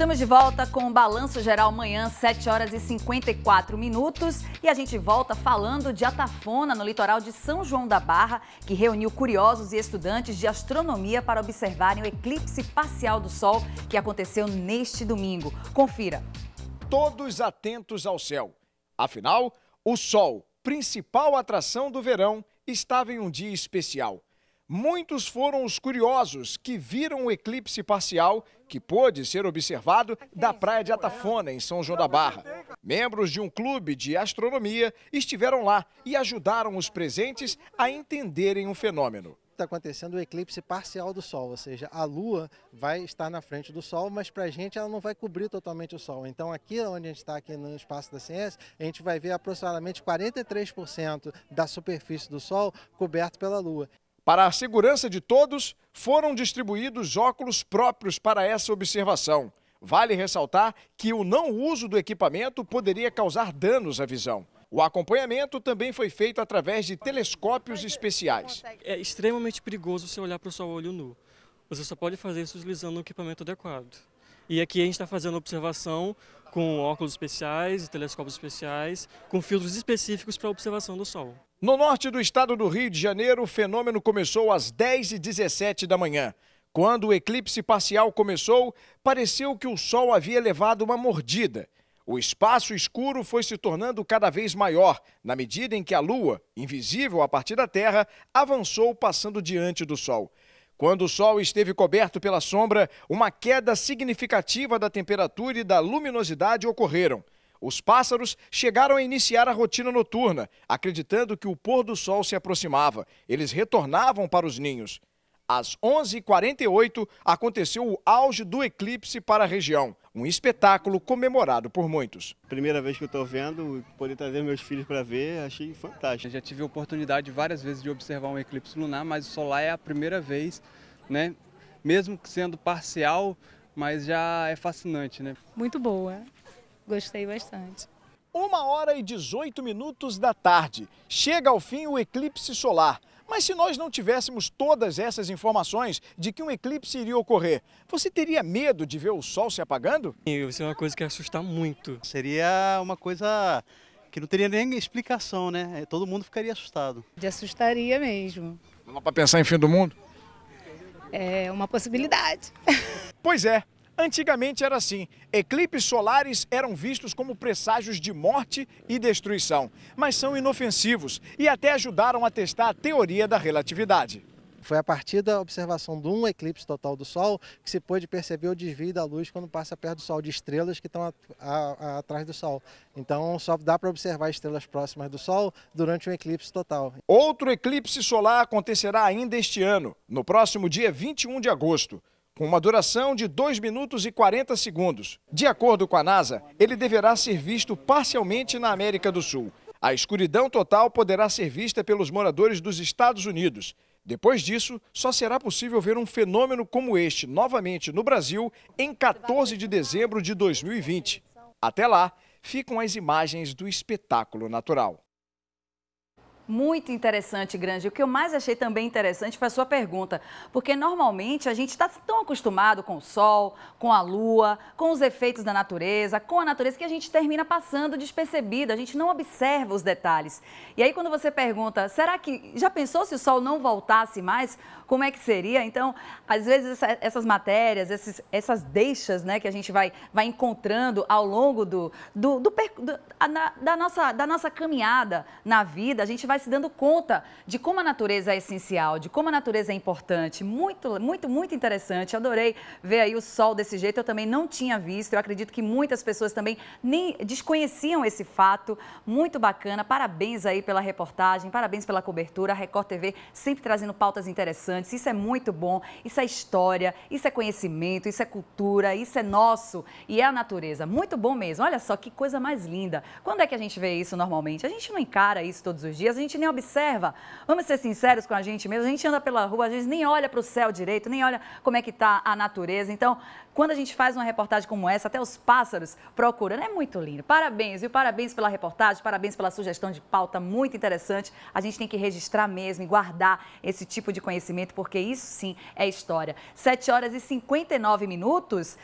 Estamos de volta com o Balanço Geral amanhã, 7 horas e 54 minutos. E a gente volta falando de Atafona, no litoral de São João da Barra, que reuniu curiosos e estudantes de astronomia para observarem o eclipse parcial do Sol que aconteceu neste domingo. Confira. Todos atentos ao céu. Afinal, o Sol, principal atração do verão, estava em um dia especial. Muitos foram os curiosos que viram o eclipse parcial que pôde ser observado da Praia de Atafona, em São João da Barra. Membros de um clube de astronomia estiveram lá e ajudaram os presentes a entenderem o fenômeno está acontecendo o eclipse parcial do Sol, ou seja, a Lua vai estar na frente do Sol, mas para a gente ela não vai cobrir totalmente o Sol. Então aqui onde a gente está, aqui no Espaço da Ciência, a gente vai ver aproximadamente 43% da superfície do Sol coberto pela Lua. Para a segurança de todos, foram distribuídos óculos próprios para essa observação. Vale ressaltar que o não uso do equipamento poderia causar danos à visão. O acompanhamento também foi feito através de telescópios especiais. É extremamente perigoso você olhar para o seu olho nu. Você só pode fazer isso utilizando um equipamento adequado. E aqui a gente está fazendo observação com óculos especiais e telescópios especiais, com filtros específicos para observação do Sol. No norte do estado do Rio de Janeiro, o fenômeno começou às 10h17 da manhã. Quando o eclipse parcial começou, pareceu que o Sol havia levado uma mordida. O espaço escuro foi se tornando cada vez maior, na medida em que a Lua, invisível a partir da Terra, avançou passando diante do Sol. Quando o Sol esteve coberto pela sombra, uma queda significativa da temperatura e da luminosidade ocorreram. Os pássaros chegaram a iniciar a rotina noturna, acreditando que o pôr do sol se aproximava. Eles retornavam para os ninhos. Às 11h48 aconteceu o auge do eclipse para a região, um espetáculo comemorado por muitos. Primeira vez que eu estou vendo, poder trazer meus filhos para ver, achei fantástico. Eu já tive a oportunidade várias vezes de observar um eclipse lunar, mas o solar é a primeira vez, né? mesmo sendo parcial, mas já é fascinante. Né? Muito boa. Gostei bastante. Uma hora e 18 minutos da tarde. Chega ao fim o eclipse solar. Mas se nós não tivéssemos todas essas informações de que um eclipse iria ocorrer, você teria medo de ver o sol se apagando? Sim, isso é uma coisa que assusta muito. Seria uma coisa que não teria nem explicação, né? É, todo mundo ficaria assustado. De assustaria mesmo. Não dá para pensar em fim do mundo? É uma possibilidade. Pois é, Antigamente era assim: eclipses solares eram vistos como presságios de morte e destruição, mas são inofensivos e até ajudaram a testar a teoria da relatividade. Foi a partir da observação de um eclipse total do Sol que se pôde perceber o desvio da luz quando passa perto do Sol, de estrelas que estão a, a, a, atrás do Sol. Então só dá para observar estrelas próximas do Sol durante um eclipse total. Outro eclipse solar acontecerá ainda este ano, no próximo dia 21 de agosto com uma duração de 2 minutos e 40 segundos. De acordo com a NASA, ele deverá ser visto parcialmente na América do Sul. A escuridão total poderá ser vista pelos moradores dos Estados Unidos. Depois disso, só será possível ver um fenômeno como este novamente no Brasil em 14 de dezembro de 2020. Até lá, ficam as imagens do espetáculo natural. Muito interessante, Grande. O que eu mais achei também interessante foi a sua pergunta, porque normalmente a gente está tão acostumado com o sol, com a lua, com os efeitos da natureza, com a natureza, que a gente termina passando despercebido, a gente não observa os detalhes. E aí, quando você pergunta, será que já pensou se o sol não voltasse mais? Como é que seria? Então, às vezes, essas matérias, esses, essas deixas né, que a gente vai, vai encontrando ao longo do, do, do, do da, da, nossa, da nossa caminhada na vida, a gente vai se dando conta de como a natureza é essencial, de como a natureza é importante. Muito, muito, muito interessante. Adorei ver aí o sol desse jeito. Eu também não tinha visto. Eu acredito que muitas pessoas também nem desconheciam esse fato. Muito bacana. Parabéns aí pela reportagem, parabéns pela cobertura. A Record TV sempre trazendo pautas interessantes. Isso é muito bom. Isso é história, isso é conhecimento, isso é cultura, isso é nosso e é a natureza. Muito bom mesmo. Olha só que coisa mais linda. Quando é que a gente vê isso normalmente? A gente não encara isso todos os dias. A gente gente nem observa. Vamos ser sinceros com a gente mesmo. A gente anda pela rua, a gente nem olha para o céu direito, nem olha como é que está a natureza. Então, quando a gente faz uma reportagem como essa, até os pássaros procuram. é muito lindo. Parabéns, viu? Parabéns pela reportagem, parabéns pela sugestão de pauta, muito interessante. A gente tem que registrar mesmo e guardar esse tipo de conhecimento, porque isso sim é história. 7 horas e 59 minutos.